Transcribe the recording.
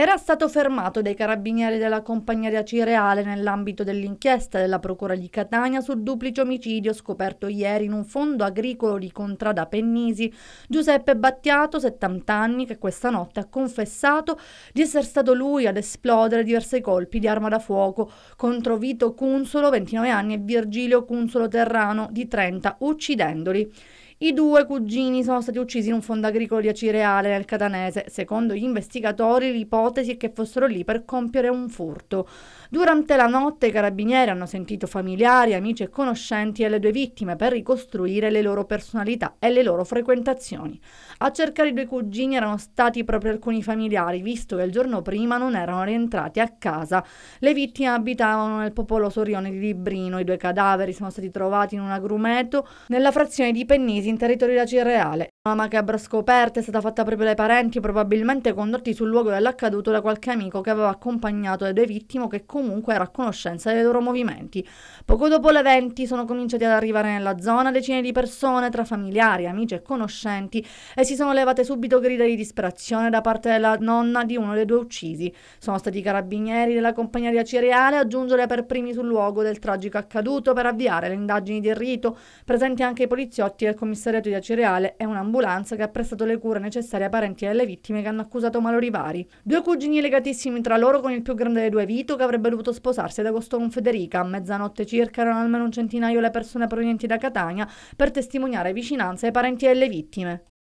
Era stato fermato dai carabinieri della compagnia di Cireale nell'ambito dell'inchiesta della Procura di Catania sul duplice omicidio scoperto ieri in un fondo agricolo di Contrada Pennisi Giuseppe Battiato, 70 anni, che questa notte ha confessato di essere stato lui ad esplodere diversi colpi di arma da fuoco contro Vito Cunzolo, 29 anni, e Virgilio Cunzolo Terrano, di 30, uccidendoli. I due cugini sono stati uccisi in un fondo agricolo di acireale nel Catanese. Secondo gli investigatori l'ipotesi è che fossero lì per compiere un furto. Durante la notte i carabinieri hanno sentito familiari, amici e conoscenti delle due vittime per ricostruire le loro personalità e le loro frequentazioni. A cercare i due cugini erano stati proprio alcuni familiari, visto che il giorno prima non erano rientrati a casa. Le vittime abitavano nel popolo sorione di Librino. I due cadaveri sono stati trovati in un agrumeto nella frazione di Pennisi in territorio da Cireale la macabra scoperta è stata fatta proprio dai parenti, probabilmente condotti sul luogo dell'accaduto da qualche amico che aveva accompagnato le due vittime o che comunque era a conoscenza dei loro movimenti. Poco dopo le 20 sono cominciati ad arrivare nella zona decine di persone tra familiari, amici e conoscenti e si sono levate subito grida di disperazione da parte della nonna di uno dei due uccisi. Sono stati i carabinieri della compagnia di Acireale a giungere per primi sul luogo del tragico accaduto per avviare le indagini del rito, presenti anche i poliziotti del commissariato di Acireale e un'ambulanza dell'ambulanza che ha prestato le cure necessarie ai parenti delle vittime che hanno accusato Malorivari. Due cugini legatissimi tra loro con il più grande dei due Vito che avrebbe dovuto sposarsi ad agosto con Federica. A mezzanotte circa erano almeno un centinaio le persone provenienti da Catania per testimoniare vicinanza ai parenti delle vittime.